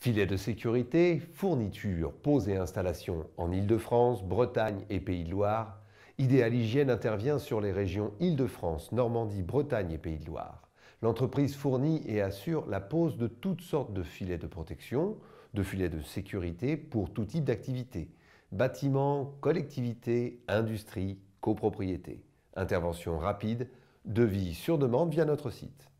Filets de sécurité, fournitures, pose et installations en Île-de-France, Bretagne et Pays de Loire, Idéal Hygiène intervient sur les régions Île-de-France, Normandie, Bretagne et Pays de Loire. L'entreprise fournit et assure la pose de toutes sortes de filets de protection, de filets de sécurité pour tout type d'activité bâtiments, collectivités, industries, copropriétés. Intervention rapide, devis sur demande via notre site.